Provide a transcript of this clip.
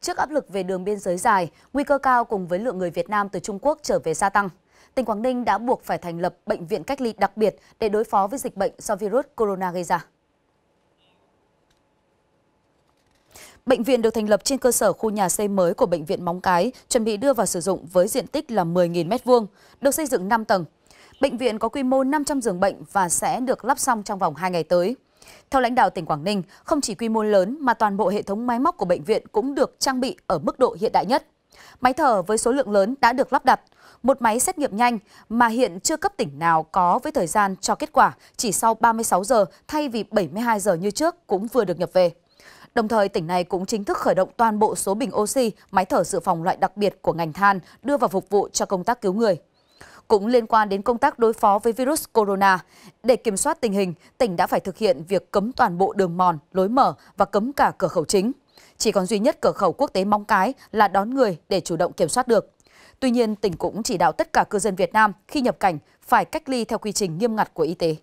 Trước áp lực về đường biên giới dài, nguy cơ cao cùng với lượng người Việt Nam từ Trung Quốc trở về gia tăng, tỉnh Quảng Ninh đã buộc phải thành lập bệnh viện cách ly đặc biệt để đối phó với dịch bệnh do virus corona gây ra. Bệnh viện được thành lập trên cơ sở khu nhà xây mới của Bệnh viện Móng Cái, chuẩn bị đưa vào sử dụng với diện tích là 10.000 m2, được xây dựng 5 tầng. Bệnh viện có quy mô 500 giường bệnh và sẽ được lắp xong trong vòng 2 ngày tới. Theo lãnh đạo tỉnh Quảng Ninh, không chỉ quy mô lớn mà toàn bộ hệ thống máy móc của bệnh viện cũng được trang bị ở mức độ hiện đại nhất. Máy thở với số lượng lớn đã được lắp đặt, một máy xét nghiệm nhanh mà hiện chưa cấp tỉnh nào có với thời gian cho kết quả chỉ sau 36 giờ thay vì 72 giờ như trước cũng vừa được nhập về. Đồng thời, tỉnh này cũng chính thức khởi động toàn bộ số bình oxy, máy thở dự phòng loại đặc biệt của ngành than đưa vào phục vụ cho công tác cứu người cũng liên quan đến công tác đối phó với virus corona. Để kiểm soát tình hình, tỉnh đã phải thực hiện việc cấm toàn bộ đường mòn, lối mở và cấm cả cửa khẩu chính. Chỉ còn duy nhất cửa khẩu quốc tế Móng Cái là đón người để chủ động kiểm soát được. Tuy nhiên, tỉnh cũng chỉ đạo tất cả cư dân Việt Nam khi nhập cảnh phải cách ly theo quy trình nghiêm ngặt của y tế.